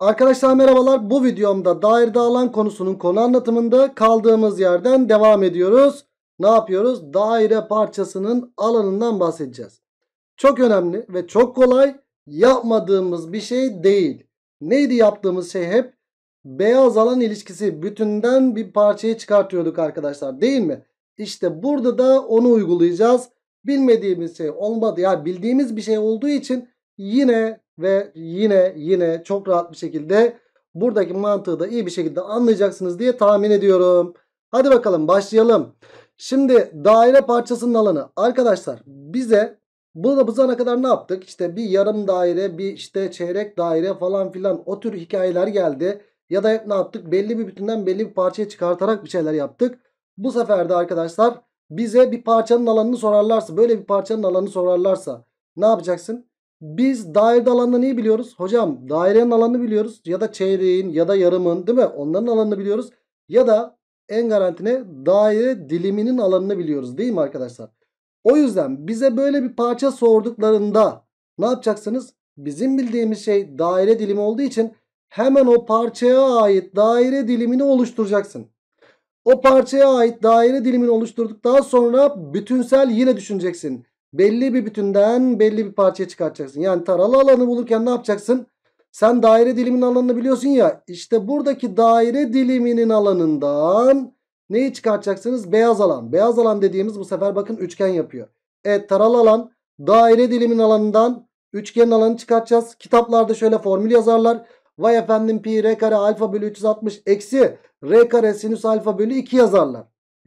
Arkadaşlar merhabalar. Bu videomda dairede alan konusunun konu anlatımında kaldığımız yerden devam ediyoruz. Ne yapıyoruz? Daire parçasının alanından bahsedeceğiz. Çok önemli ve çok kolay yapmadığımız bir şey değil. Neydi yaptığımız şey hep? Beyaz alan ilişkisi bütünden bir parçayı çıkartıyorduk arkadaşlar değil mi? İşte burada da onu uygulayacağız. Bilmediğimiz şey olmadı. Ya bildiğimiz bir şey olduğu için yine ve yine yine çok rahat bir şekilde buradaki mantığı da iyi bir şekilde anlayacaksınız diye tahmin ediyorum. Hadi bakalım başlayalım. Şimdi daire parçasının alanı arkadaşlar bize burada bu zamana kadar ne yaptık? İşte bir yarım daire, bir işte çeyrek daire falan filan o tür hikayeler geldi. Ya da hep ne yaptık? Belli bir bütünden belli bir parçaya çıkartarak bir şeyler yaptık. Bu sefer de arkadaşlar bize bir parçanın alanını sorarlarsa, böyle bir parçanın alanını sorarlarsa ne yapacaksın? Biz dairede alanını neyi biliyoruz? Hocam dairenin alanını biliyoruz. Ya da çeyreğin ya da yarımın değil mi? Onların alanını biliyoruz. Ya da en garantine daire diliminin alanını biliyoruz değil mi arkadaşlar? O yüzden bize böyle bir parça sorduklarında ne yapacaksınız? Bizim bildiğimiz şey daire dilimi olduğu için hemen o parçaya ait daire dilimini oluşturacaksın. O parçaya ait daire dilimini oluşturduktan sonra bütünsel yine düşüneceksin. Belli bir bütünden belli bir parçaya çıkartacaksın. Yani taralı alanı bulurken ne yapacaksın? Sen daire diliminin alanını biliyorsun ya. İşte buradaki daire diliminin alanından neyi çıkartacaksınız? Beyaz alan. Beyaz alan dediğimiz bu sefer bakın üçgen yapıyor. Evet taralı alan daire dilimin alanından üçgenin alanı çıkartacağız. Kitaplarda şöyle formül yazarlar. Vay efendim pi r kare alfa bölü 360 eksi r kare sinüs alfa bölü 2 yazarlar.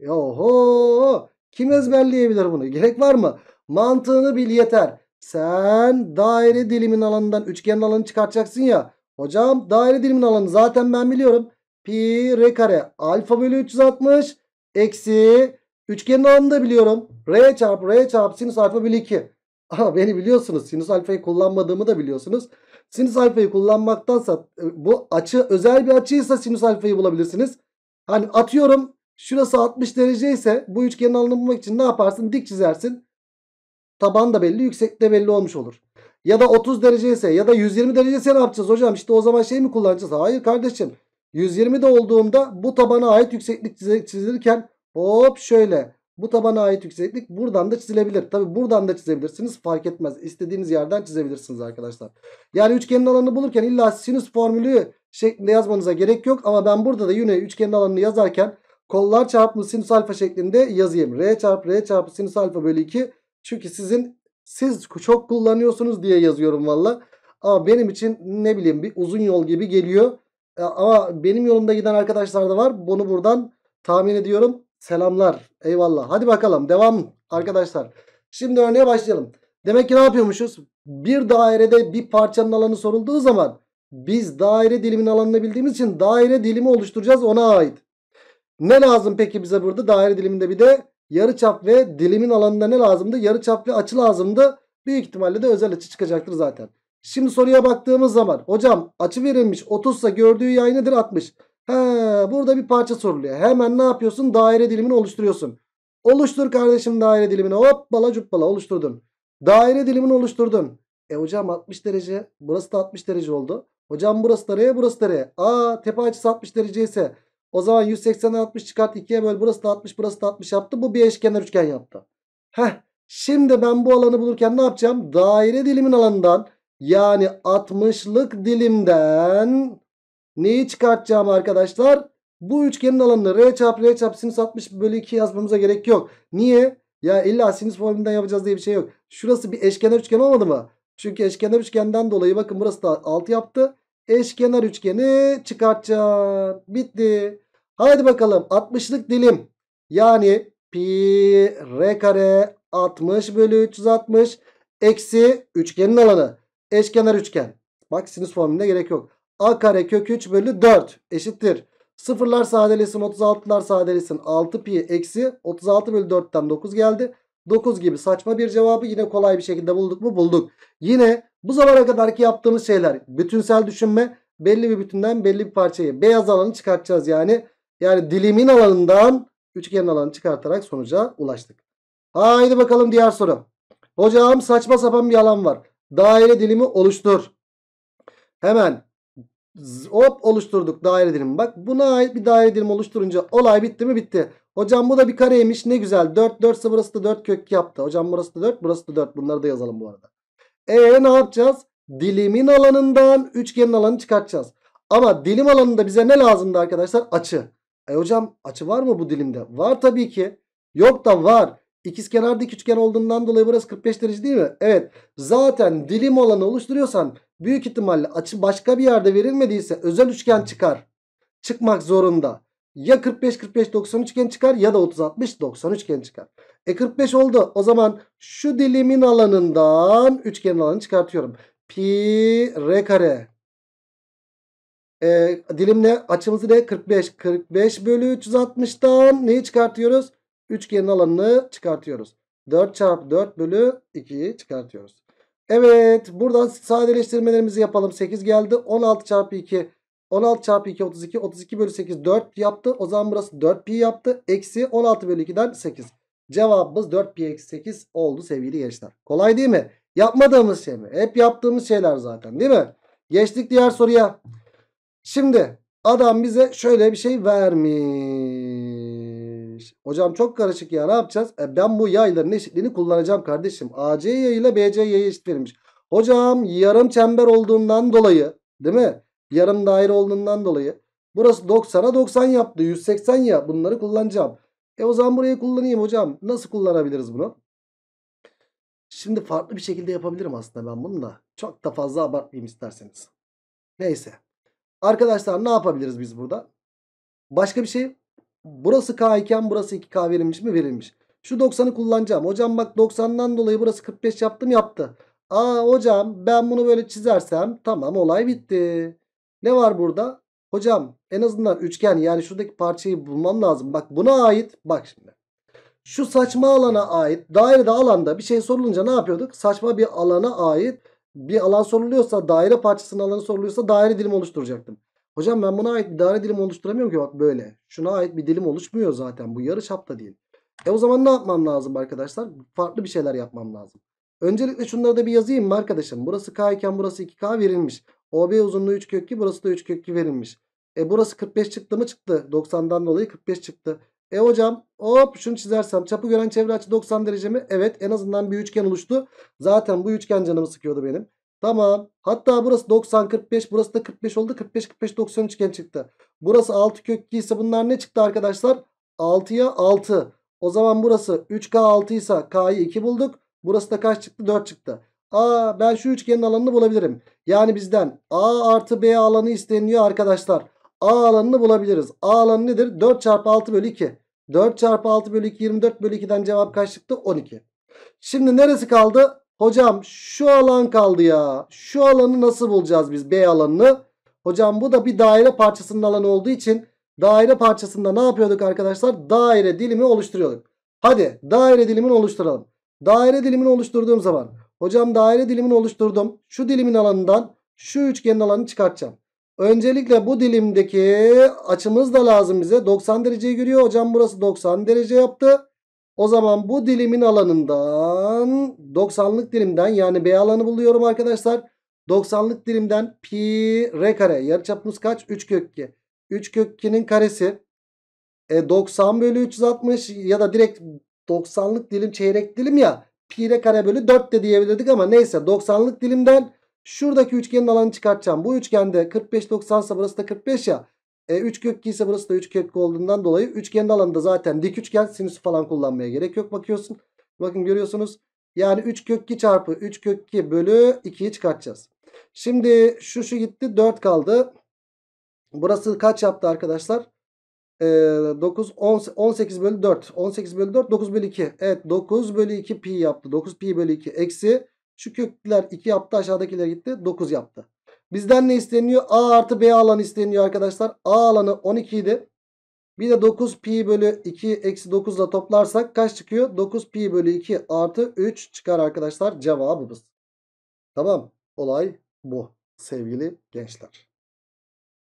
Oho kim ezberleyebilir bunu? Gerek var mı? Mantığını bil yeter. Sen daire dilimin alanından üçgenin alanını çıkartacaksın ya. Hocam daire dilimin alanı zaten ben biliyorum. Pi r kare alfa bölü 360 eksi üçgenin alanını da biliyorum. R çarpı R çarpı sinüs alfa bölü 2. Aha, beni biliyorsunuz. Sinüs alfayı kullanmadığımı da biliyorsunuz. Sinüs alfayı kullanmaktansa e, bu açı özel bir açıysa sinüs alfayı bulabilirsiniz. Hani atıyorum şurası 60 derece ise bu üçgenin alanını bulmak için ne yaparsın? Dik çizersin. Taban da belli yükseklik de belli olmuş olur. Ya da 30 derece ise ya da 120 derece ise ne yapacağız hocam? İşte o zaman şey mi kullanacağız? Hayır kardeşim. 120 de olduğumda bu tabana ait yükseklik çizilirken hop şöyle bu tabana ait yükseklik buradan da çizilebilir. Tabi buradan da çizebilirsiniz fark etmez. İstediğiniz yerden çizebilirsiniz arkadaşlar. Yani üçgenin alanını bulurken illa sinüs formülü şeklinde yazmanıza gerek yok. Ama ben burada da yine üçgenin alanını yazarken kollar çarpımı sinüs alfa şeklinde yazayım. R çarpı R çarpı sinüs alfa bölü 2 çünkü sizin siz çok kullanıyorsunuz diye yazıyorum valla. Ama benim için ne bileyim bir uzun yol gibi geliyor. E, ama benim yolumda giden arkadaşlar da var. Bunu buradan tahmin ediyorum. Selamlar. Eyvallah. Hadi bakalım devam arkadaşlar. Şimdi örneğe başlayalım. Demek ki ne yapıyormuşuz? Bir dairede bir parçanın alanı sorulduğu zaman biz daire dilimin alanını bildiğimiz için daire dilimi oluşturacağız ona ait. Ne lazım peki bize burada daire diliminde bir de yarıçap ve dilimin alanında ne lazımdı? Yarıçap ve açı lazımdı. Büyük ihtimalle de özel açı çıkacaktır zaten. Şimdi soruya baktığımız zaman hocam açı verilmiş 30 ise gördüğü yay nedir 60. He, burada bir parça soruluyor. Hemen ne yapıyorsun? Daire dilimini oluşturuyorsun. Oluştur kardeşim daire dilimini. Hop bala cuppala oluşturdun. Daire dilimini oluşturdun. E hocam 60 derece. Burası da 60 derece oldu. Hocam burası nereye? Burası nereye? Aa tepe açısı 60 derece ise o zaman 180'den 60 çıkart 2'ye böl. Burası da 60 burası da 60 yaptı. Bu bir eşkenar üçgen yaptı. Heh. Şimdi ben bu alanı bulurken ne yapacağım? Daire dilimin alanından yani 60'lık dilimden neyi çıkartacağım arkadaşlar? Bu üçgenin alanını r çarpı r çarpı sinüs 60 bölü 2 yazmamıza gerek yok. Niye? Ya illa sinüs formülünden yapacağız diye bir şey yok. Şurası bir eşkenar üçgen olmadı mı? Çünkü eşkenar üçgenden dolayı bakın burası da 6 yaptı. Eşkenar üçgeni çıkartacağım. Bitti. Haydi bakalım 60'lık dilim. Yani pi r kare 60 bölü 360 eksi üçgenin alanı. Eşkenar üçgen. Bak sinüs formülüne gerek yok. A kare kök 3 bölü 4 eşittir. Sıfırlar sadelesin 36'lar sadelesin 6 pi eksi 36 bölü 4'ten 9 geldi. 9 gibi saçma bir cevabı yine kolay bir şekilde bulduk mu bulduk. Yine bu zamana kadarki yaptığımız şeyler bütünsel düşünme belli bir bütünden belli bir parçayı beyaz alanı çıkartacağız yani. Yani dilimin alanından üçgenin alanını çıkartarak sonuca ulaştık. Haydi bakalım diğer soru. Hocam saçma sapan bir alan var. Daire dilimi oluştur. Hemen hop oluşturduk daire dilimi. Bak buna ait bir daire dilimi oluşturunca olay bitti mi bitti. Hocam bu da bir kareymiş ne güzel. 4 4 burası da 4 kök yaptı. Hocam burası da 4 burası da 4 bunları da yazalım bu arada. E ne yapacağız? Dilimin alanından üçgenin alanını çıkartacağız. Ama dilim alanında bize ne lazımdı arkadaşlar? Açı. E hocam açı var mı bu dilimde? Var tabii ki. Yok da var. İkiz kenar dik üçgen olduğundan dolayı burası 45 derece değil mi? Evet. Zaten dilim olanı oluşturuyorsan büyük ihtimalle açı başka bir yerde verilmediyse özel üçgen çıkar. Çıkmak zorunda. Ya 45-45-90 üçgen çıkar ya da 30-60-90 üçgen çıkar. E 45 oldu. O zaman şu dilimin alanından üçgenin alanı çıkartıyorum. Pi r kare e, dilim ne? Açımızı ne? 45. 45 bölü 360'tan neyi çıkartıyoruz? Üçgenin alanını çıkartıyoruz. 4 çarpı 4 bölü 2'yi çıkartıyoruz. Evet buradan sadeleştirmelerimizi yapalım. 8 geldi. 16 çarpı 2. 16 çarpı 2 32. 32 bölü 8 4 yaptı. O zaman burası 4 pi yaptı. Eksi 16 bölü 2'den 8. Cevabımız 4 pi eksi 8 oldu sevgili gençler. Kolay değil mi? Yapmadığımız şey mi? Hep yaptığımız şeyler zaten değil mi? Geçtik diğer soruya. Şimdi adam bize şöyle bir şey vermiş. Hocam çok karışık ya ne yapacağız? E ben bu yayların eşitliğini kullanacağım kardeşim. AC yayı ile BC yayı eşit verilmiş. Hocam yarım çember olduğundan dolayı değil mi? Yarım daire olduğundan dolayı. Burası 90'a 90 yaptı. 180 ya bunları kullanacağım. E o zaman burayı kullanayım hocam. Nasıl kullanabiliriz bunu? Şimdi farklı bir şekilde yapabilirim aslında ben bunu da. Çok da fazla abartmayayım isterseniz. Neyse. Arkadaşlar ne yapabiliriz biz burada? Başka bir şey. Burası K iken burası 2K verilmiş mi? Verilmiş. Şu 90'ı kullanacağım. Hocam bak 90'dan dolayı burası 45 yaptım yaptı. Aa hocam ben bunu böyle çizersem tamam olay bitti. Ne var burada? Hocam en azından üçgen yani şuradaki parçayı bulmam lazım. Bak buna ait bak şimdi. Şu saçma alana ait dairede alanda bir şey sorulunca ne yapıyorduk? Saçma bir alana ait bir alan soruluyorsa daire parçasının alanı soruluyorsa daire dilimi oluşturacaktım. Hocam ben buna ait bir daire dilimi oluşturamıyorum ki bak böyle. Şuna ait bir dilim oluşmuyor zaten. Bu yarı çapta değil. E o zaman ne yapmam lazım arkadaşlar? Farklı bir şeyler yapmam lazım. Öncelikle şunları da bir yazayım mı arkadaşım? Burası K iken burası 2K verilmiş. OB uzunluğu 3 kökü burası da 3 kökü verilmiş. E burası 45 çıktı mı çıktı. 90'dan dolayı 45 çıktı. E hocam hop şunu çizersem çapı gören çevre açı 90 derece mi? Evet en azından bir üçgen oluştu. Zaten bu üçgen canımı sıkıyordu benim. Tamam. Hatta burası 90 45 burası da 45 oldu. 45 45 90 üçgen çıktı. Burası 6 kök 2 ise bunlar ne çıktı arkadaşlar? 6'ya 6. O zaman burası 3K 6 ise K'yı 2 bulduk. Burası da kaç çıktı? 4 çıktı. Aa ben şu üçgenin alanını bulabilirim. Yani bizden A artı B alanı isteniyor arkadaşlar. A alanını bulabiliriz. A alanı nedir? 4 çarpı 6 bölü 2. 4 çarpı 6 bölü 2 24 bölü 2'den cevap kaç çıktı? 12. Şimdi neresi kaldı? Hocam şu alan kaldı ya. Şu alanı nasıl bulacağız biz B alanını? Hocam bu da bir daire parçasının alanı olduğu için daire parçasında ne yapıyorduk arkadaşlar? Daire dilimi oluşturuyorduk. Hadi daire dilimini oluşturalım. Daire dilimini oluşturduğum zaman hocam daire dilimini oluşturdum. Şu dilimin alanından şu üçgenin alanını çıkartacağım. Öncelikle bu dilimdeki açımız da lazım bize. 90 dereceyi görüyor. Hocam burası 90 derece yaptı. O zaman bu dilimin alanından 90'lık dilimden yani B alanı buluyorum arkadaşlar. 90'lık dilimden pi r kare. Yarıçapımız kaç? 3 kök 2. 3 kök 2'nin karesi. E, 90 bölü 360 ya da direkt 90'lık dilim çeyrek dilim ya. Pi r kare bölü 4 de diyebilirdik ama neyse 90'lık dilimden Şuradaki üçgenin alanını çıkartacağım. Bu üçgende 45 90 e, ise burası da 45 ya. E, 3 kök ise burası da 3 kök olduğundan dolayı üçgenin alanında zaten dik üçgen sinüs falan kullanmaya gerek yok. Bakıyorsun. Bakın görüyorsunuz. Yani 3 kök 2 çarpı 3 kök 2 bölü 2'yi çıkartacağız. Şimdi şu şu gitti 4 kaldı. Burası kaç yaptı arkadaşlar? E, 9 10, 18 bölü 4. 18 bölü 4 9 bölü 2. Evet 9 bölü 2 pi yaptı. 9 pi bölü 2 eksi şu kökler 2 yaptı aşağıdakiler gitti 9 yaptı. Bizden ne isteniyor? A artı B alanı isteniyor arkadaşlar. A alanı 12 idi. Bir de 9 pi bölü 2 eksi 9 ile toplarsak kaç çıkıyor? 9 pi bölü 2 artı 3 çıkar arkadaşlar cevabımız. Tamam olay bu sevgili gençler.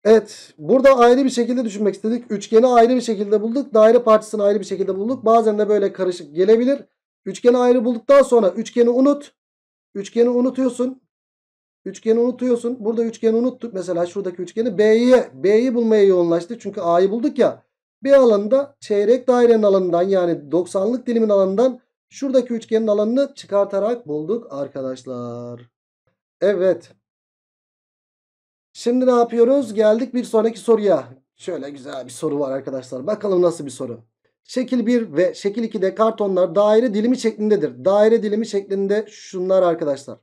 Evet burada ayrı bir şekilde düşünmek istedik. Üçgeni ayrı bir şekilde bulduk. Daire parçasını ayrı bir şekilde bulduk. Bazen de böyle karışık gelebilir. Üçgeni ayrı bulduktan sonra üçgeni unut. Üçgeni unutuyorsun. Üçgeni unutuyorsun. Burada üçgeni unuttuk. Mesela şuradaki üçgeni B'ye. B'yi bulmaya yoğunlaştı Çünkü A'yı bulduk ya. B alanında çeyrek dairenin alanından yani 90'lık dilimin alanından şuradaki üçgenin alanını çıkartarak bulduk arkadaşlar. Evet. Şimdi ne yapıyoruz? Geldik bir sonraki soruya. Şöyle güzel bir soru var arkadaşlar. Bakalım nasıl bir soru. Şekil 1 ve şekil 2'de kartonlar daire dilimi şeklindedir. Daire dilimi şeklinde şunlar arkadaşlar.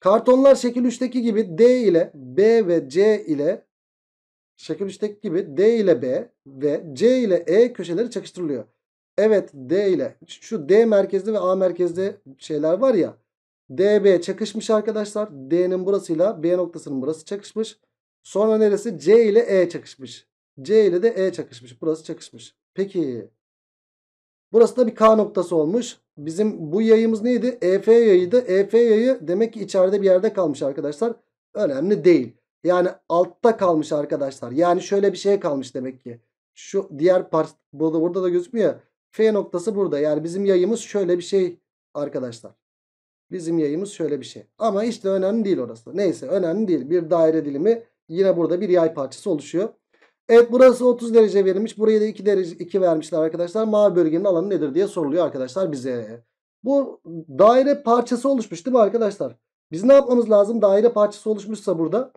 Kartonlar şekil 3'teki gibi D ile B ve C ile şekil 3'teki gibi D ile B ve C ile E köşeleri çakıştırılıyor. Evet D ile şu D merkezli ve A merkezli şeyler var ya. DB çakışmış arkadaşlar. D'nin burasıyla B noktasının burası çakışmış. Sonra neresi? C ile E çakışmış. C ile de E çakışmış. Burası çakışmış. Peki burası da bir K noktası olmuş. Bizim bu yayımız neydi? EF yayıydı. EF yayı demek ki içeride bir yerde kalmış arkadaşlar. Önemli değil. Yani altta kalmış arkadaşlar. Yani şöyle bir şey kalmış demek ki. Şu diğer part burada, burada da gözükmüyor. F noktası burada. Yani bizim yayımız şöyle bir şey arkadaşlar. Bizim yayımız şöyle bir şey. Ama işte önemli değil orası. Neyse önemli değil. Bir daire dilimi yine burada bir yay parçası oluşuyor. Evet burası 30 derece verilmiş. Buraya da 2 derece 2 vermişler arkadaşlar. Mavi bölgenin alanı nedir diye soruluyor arkadaşlar bize. Bu daire parçası oluşmuş değil mi arkadaşlar? Biz ne yapmamız lazım? Daire parçası oluşmuşsa burada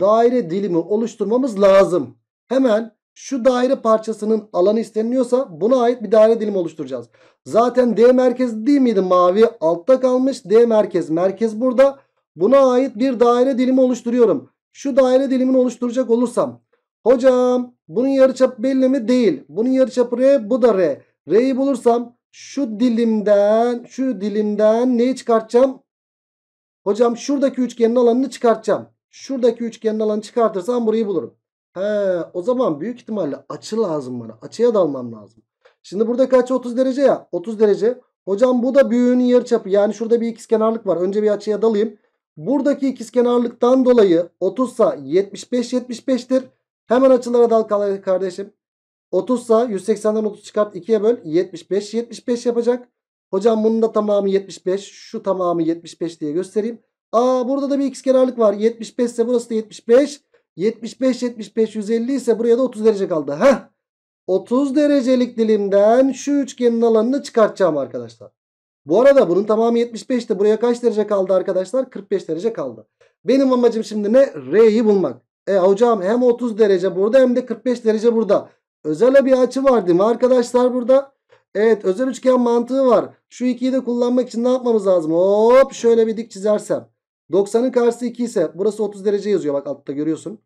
daire dilimi oluşturmamız lazım. Hemen şu daire parçasının alanı isteniliyorsa buna ait bir daire dilimi oluşturacağız. Zaten D merkez değil miydi? Mavi altta kalmış. D merkez merkez burada. Buna ait bir daire dilimi oluşturuyorum. Şu daire dilimini oluşturacak olursam Hocam bunun yarıçapı belli mi? Değil. Bunun yarıçapı R bu da R. R'yi bulursam şu dilimden şu dilimden neyi çıkartacağım? Hocam şuradaki üçgenin alanını çıkartacağım. Şuradaki üçgenin alanını çıkartırsam burayı bulurum. He, o zaman büyük ihtimalle açı lazım bana. Açıya dalmam lazım. Şimdi burada kaç 30 derece ya? 30 derece. Hocam bu da büyüğünün yarıçapı. Yani şurada bir ikizkenarlık var. Önce bir açıya dalayım. Buradaki ikizkenarlıktan dolayı 30 sa 75 75'tir. Hemen açılara dal kardeşim. 30 sa 180'den 30 çıkart 2'ye böl 75. 75 yapacak. Hocam bunun da tamamı 75. Şu tamamı 75 diye göstereyim. Aa burada da bir x kenarlık var. 75 ise burası da 75. 75 75 150 ise buraya da 30 derece kaldı. Heh. 30 derecelik dilimden şu üçgenin alanını çıkartacağım arkadaşlar. Bu arada bunun tamamı 75'ti. Buraya kaç derece kaldı arkadaşlar? 45 derece kaldı. Benim amacım şimdi ne? R'yi bulmak. E hocam hem 30 derece burada hem de 45 derece burada. özel bir açı var değil mi arkadaşlar burada? Evet özel üçgen mantığı var. Şu ikiyi de kullanmak için ne yapmamız lazım? Hop şöyle bir dik çizersem. 90'ın karşısı 2 ise burası 30 derece yazıyor bak altta görüyorsun.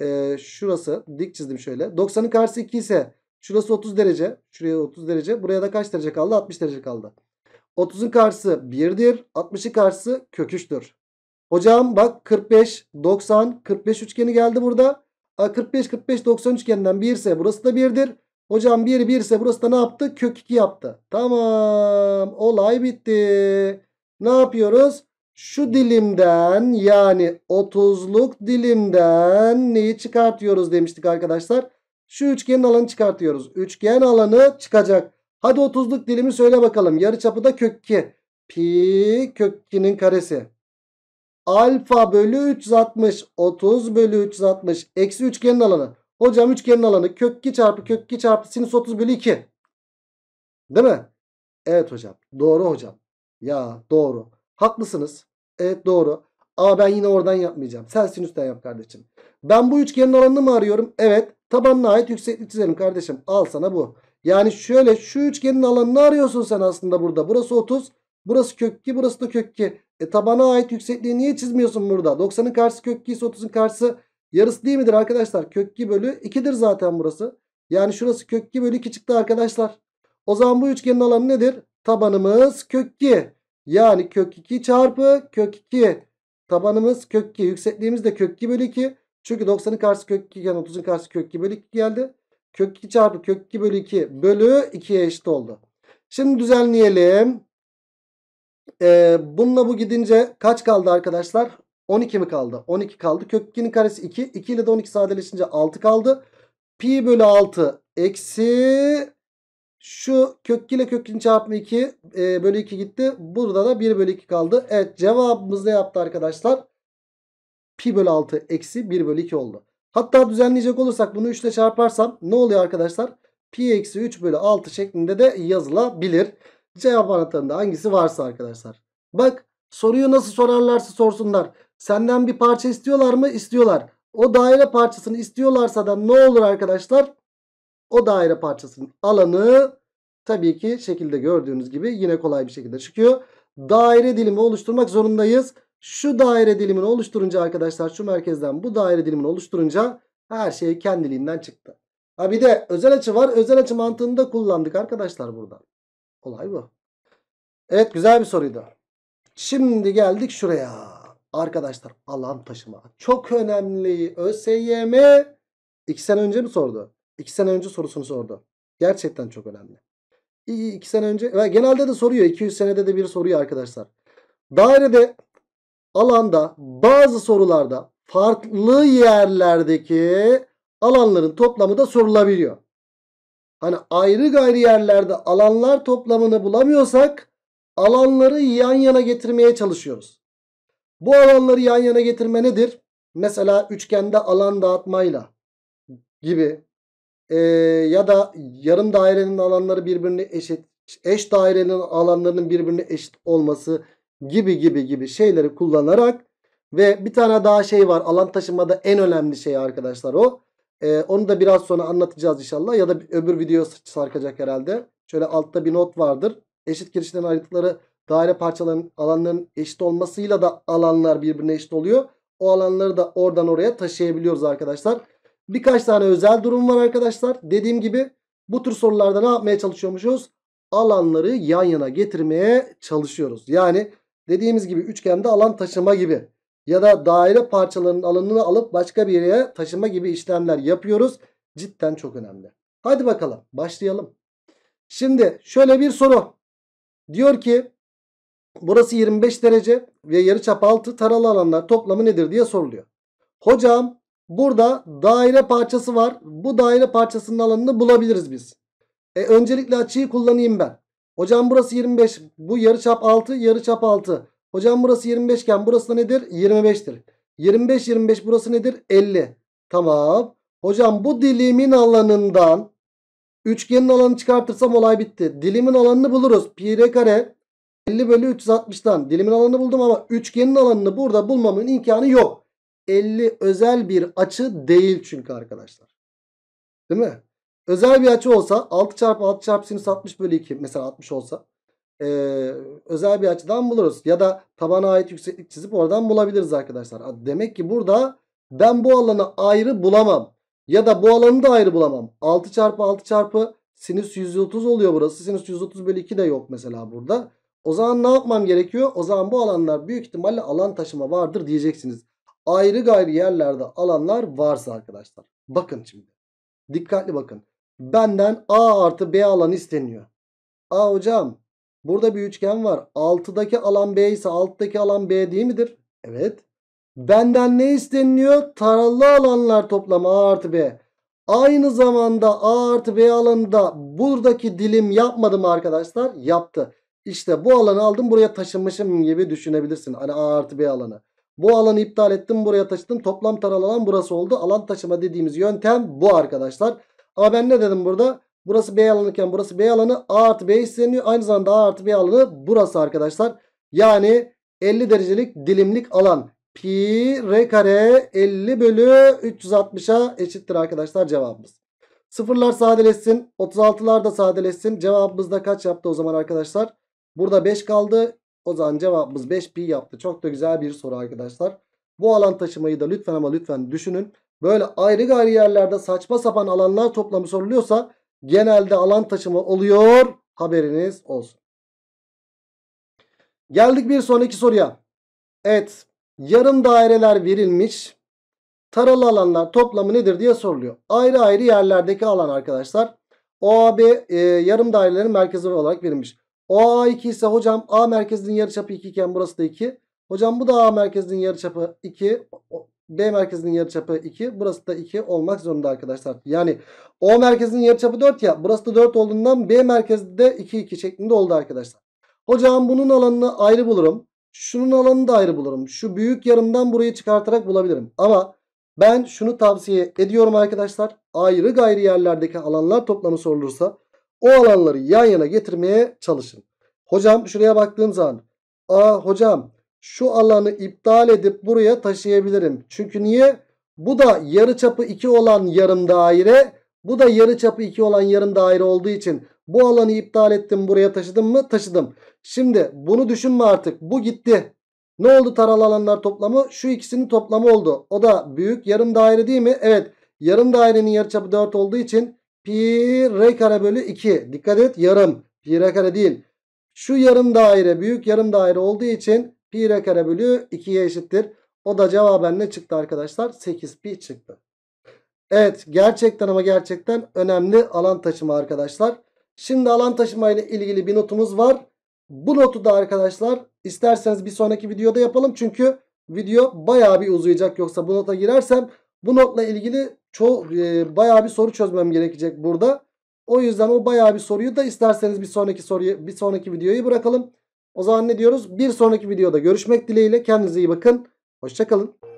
Ee, şurası dik çizdim şöyle. 90'ın karşısı 2 ise şurası 30 derece. Şuraya 30 derece. Buraya da kaç derece kaldı? 60 derece kaldı. 30'un karşısı 1'dir. 60'ın karşısı kök Hocam bak 45, 90, 45 üçgeni geldi burada. A, 45, 45, 90 üçgeninden 1 ise burası da 1'dir. Hocam 1, 1 ise burası da ne yaptı? Kök 2 yaptı. Tamam olay bitti. Ne yapıyoruz? Şu dilimden yani 30'luk dilimden neyi çıkartıyoruz demiştik arkadaşlar. Şu üçgenin alanı çıkartıyoruz. Üçgen alanı çıkacak. Hadi 30'luk dilimi söyle bakalım. Yarıçapı da kök 2. Pi kök 2'nin karesi. Alfa bölü 360. 30 bölü 360. Eksi üçgenin alanı. Hocam üçgenin alanı kök 2 çarpı kök 2 çarpı sinüs 30 bölü 2. Değil mi? Evet hocam. Doğru hocam. Ya doğru. Haklısınız. Evet doğru. Ama ben yine oradan yapmayacağım. Sen sinüsten yap kardeşim. Ben bu üçgenin alanını mı arıyorum? Evet. Tabanına ait yükseklik çizelim kardeşim. Al sana bu. Yani şöyle şu üçgenin alanını arıyorsun sen aslında burada. Burası 30. Burası kök 2. Burası da kök 2. E tabana ait yüksekliği niye çizmiyorsun burada? 90'ın karşısı kök 2 ise 30'un karşısı yarısı değil midir arkadaşlar? Kök 2 bölü 2'dir zaten burası. Yani şurası kök 2 bölü 2 çıktı arkadaşlar. O zaman bu üçgenin alanı nedir? Tabanımız kök 2. Yani kök 2 çarpı kök 2. Tabanımız kök 2. Yüksekliğimiz de kök 2 bölü 2. Çünkü 90'ın karşısı kök 2 iken 30'un karşısı kök 2 bölü 2 geldi. Kök 2 çarpı kök 2 bölü 2 bölü 2'ye eşit oldu. Şimdi düzenleyelim. E, bununla bu gidince kaç kaldı arkadaşlar? 12 mi kaldı? 12 kaldı. Kök 2'nin karesi 2. 2 ile de 12 sadeleşince 6 kaldı. Pi bölü 6 eksi şu kök 2 ile kök kökün çarpımı 2 e, bölü 2 gitti. Burada da 1 bölü 2 kaldı. Evet cevabımız ne yaptı arkadaşlar? Pi bölü 6 eksi 1 bölü 2 oldu. Hatta düzenleyecek olursak bunu 3 ile çarparsam ne oluyor arkadaşlar? Pi eksi 3 bölü 6 şeklinde de yazılabilir. Cevap anahtarında hangisi varsa arkadaşlar. Bak soruyu nasıl sorarlarsa sorsunlar. Senden bir parça istiyorlar mı? İstiyorlar. O daire parçasını istiyorlarsa da ne olur arkadaşlar? O daire parçasının alanı tabii ki şekilde gördüğünüz gibi yine kolay bir şekilde çıkıyor. Daire dilimi oluşturmak zorundayız. Şu daire dilimini oluşturunca arkadaşlar şu merkezden bu daire dilimini oluşturunca her şey kendiliğinden çıktı. Ha bir de özel açı var. Özel açı mantığında kullandık arkadaşlar burada. Olay bu. Evet güzel bir soruydu. Şimdi geldik şuraya. Arkadaşlar alan taşıma. Çok önemli. ÖSYM 2 sene önce mi sordu? 2 sene önce sorusunu sordu. Gerçekten çok önemli. 2 sene önce genelde de soruyor. 200 senede de bir soruyor arkadaşlar. Dairede alanda bazı sorularda farklı yerlerdeki alanların toplamı da sorulabiliyor hani ayrı gayri yerlerde alanlar toplamını bulamıyorsak alanları yan yana getirmeye çalışıyoruz. Bu alanları yan yana getirme nedir? Mesela üçgende alan dağıtmayla gibi e, ya da yarım dairenin alanları birbirine eşit, eş dairenin alanlarının birbirine eşit olması gibi gibi gibi şeyleri kullanarak ve bir tane daha şey var alan taşımada en önemli şey arkadaşlar o ee, onu da biraz sonra anlatacağız inşallah. Ya da öbür video sarkacak herhalde. Şöyle altta bir not vardır. Eşit girişten ayrıntıları daire parçaların alanların eşit olmasıyla da alanlar birbirine eşit oluyor. O alanları da oradan oraya taşıyabiliyoruz arkadaşlar. Birkaç tane özel durum var arkadaşlar. Dediğim gibi bu tür sorularda ne yapmaya çalışıyormuşuz? Alanları yan yana getirmeye çalışıyoruz. Yani dediğimiz gibi üçgende alan taşıma gibi ya da daire parçalarının alanını alıp başka bir yere taşıma gibi işlemler yapıyoruz. Cidden çok önemli. Hadi bakalım başlayalım. Şimdi şöyle bir soru. Diyor ki burası 25 derece ve yarıçap 6, taralı alanlar toplamı nedir diye soruluyor. Hocam burada daire parçası var. Bu daire parçasının alanını bulabiliriz biz. E, öncelikle açıyı kullanayım ben. Hocam burası 25. Bu yarıçap 6, yarıçap 6. Hocam burası 25 iken burası da nedir? 25'tir. 25 25 burası nedir? 50. Tamam. Hocam bu dilimin alanından üçgenin alanını çıkartırsam olay bitti. Dilimin alanını buluruz. Pi r kare 50 bölü 360'tan dilimin alanını buldum ama üçgenin alanını burada bulmamın imkanı yok. 50 özel bir açı değil çünkü arkadaşlar. Değil mi? Özel bir açı olsa 6 çarpı 6 çarpı sinüs 60 bölü 2 mesela 60 olsa e, özel bir açıdan buluruz. Ya da tabana ait yükseklik çizip oradan bulabiliriz arkadaşlar. Demek ki burada ben bu alanı ayrı bulamam. Ya da bu alanı da ayrı bulamam. 6 çarpı 6 çarpı sinüs 130 oluyor burası. Sinüs 130 bölü 2 de yok mesela burada. O zaman ne yapmam gerekiyor? O zaman bu alanlar büyük ihtimalle alan taşıma vardır diyeceksiniz. Ayrı gayrı yerlerde alanlar varsa arkadaşlar. Bakın şimdi. Dikkatli bakın. Benden A artı B alan isteniyor. A hocam Burada bir üçgen var. 6'daki alan B ise alttaki alan B değil midir? Evet. Benden ne isteniliyor? Taralı alanlar toplamı A artı B. Aynı zamanda A artı B alanında buradaki dilim yapmadı mı arkadaşlar? Yaptı. İşte bu alanı aldım buraya taşınmışım gibi düşünebilirsin. Hani A artı B alanı. Bu alanı iptal ettim buraya taşıdım. Toplam taralı alan burası oldu. Alan taşıma dediğimiz yöntem bu arkadaşlar. Ama ben ne dedim burada? Burası B alanıken burası B alanı. A artı B isteniyor. Aynı zamanda A artı B alanı burası arkadaşlar. Yani 50 derecelik dilimlik alan. Pi R kare 50 bölü 360'a eşittir arkadaşlar cevabımız. Sıfırlar sadeleşsin. 36'lar da sadeleşsin. Cevabımız da kaç yaptı o zaman arkadaşlar? Burada 5 kaldı. O zaman cevabımız 5 pi yaptı. Çok da güzel bir soru arkadaşlar. Bu alan taşımayı da lütfen ama lütfen düşünün. Böyle ayrı gayrı yerlerde saçma sapan alanlar toplamı soruluyorsa genelde alan taşıma oluyor. Haberiniz olsun. Geldik bir sonraki soruya. Evet. Yarım daireler verilmiş. Taralı alanlar toplamı nedir diye soruluyor. Ayrı ayrı yerlerdeki alan arkadaşlar. OAB e, yarım dairelerin merkezi olarak verilmiş. OA 2 ise hocam A merkezinin yarıçapı 2 iken burası da 2. Hocam bu da A merkezinin yarıçapı 2. B merkezinin yarıçapı 2. Burası da 2 olmak zorunda arkadaşlar. Yani O merkezinin yarıçapı 4 ya. Burası da 4 olduğundan B merkezde de 2 2 şeklinde oldu arkadaşlar. Hocam bunun alanını ayrı bulurum. Şunun alanını da ayrı bulurum. Şu büyük yarımdan burayı çıkartarak bulabilirim. Ama ben şunu tavsiye ediyorum arkadaşlar. Ayrı gayri yerlerdeki alanlar toplamı sorulursa o alanları yan yana getirmeye çalışın. Hocam şuraya baktığım zaman. Aa hocam şu alanı iptal edip buraya taşıyabilirim. Çünkü niye? Bu da yarı çapı 2 olan yarım daire. Bu da yarı çapı 2 olan yarım daire olduğu için bu alanı iptal ettim buraya taşıdım mı? Taşıdım. Şimdi bunu düşünme artık. Bu gitti. Ne oldu taralı alanlar toplamı? Şu ikisinin toplamı oldu. O da büyük yarım daire değil mi? Evet. Yarım dairenin yarıçapı 4 olduğu için pi r kare bölü 2. Dikkat et yarım. Pi r kare değil. Şu yarım daire büyük yarım daire olduğu için Pi'ye kare bölü 2'ye eşittir. O da cevaben ne çıktı arkadaşlar? 8 pi çıktı. Evet gerçekten ama gerçekten önemli alan taşıma arkadaşlar. Şimdi alan taşıma ile ilgili bir notumuz var. Bu notu da arkadaşlar isterseniz bir sonraki videoda yapalım. Çünkü video baya bir uzayacak. Yoksa bu nota girersem bu notla ilgili çok e, bayağı bir soru çözmem gerekecek burada. O yüzden o baya bir soruyu da isterseniz bir sonraki soruyu bir sonraki videoyu bırakalım. O zaman ne diyoruz? Bir sonraki videoda görüşmek dileğiyle. Kendinize iyi bakın. Hoşçakalın.